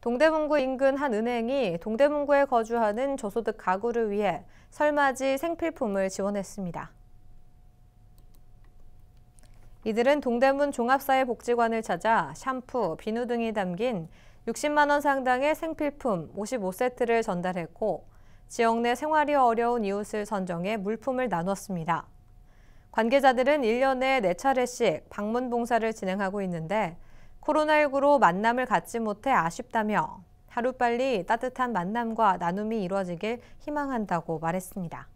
동대문구 인근 한 은행이 동대문구에 거주하는 저소득 가구를 위해 설맞이 생필품을 지원했습니다. 이들은 동대문 종합사회복지관을 찾아 샴푸, 비누 등이 담긴 60만 원 상당의 생필품 55세트를 전달했고 지역 내 생활이 어려운 이웃을 선정해 물품을 나눴습니다. 관계자들은 1년에 4차례씩 방문 봉사를 진행하고 있는데 코로나19로 만남을 갖지 못해 아쉽다며 하루빨리 따뜻한 만남과 나눔이 이루어지길 희망한다고 말했습니다.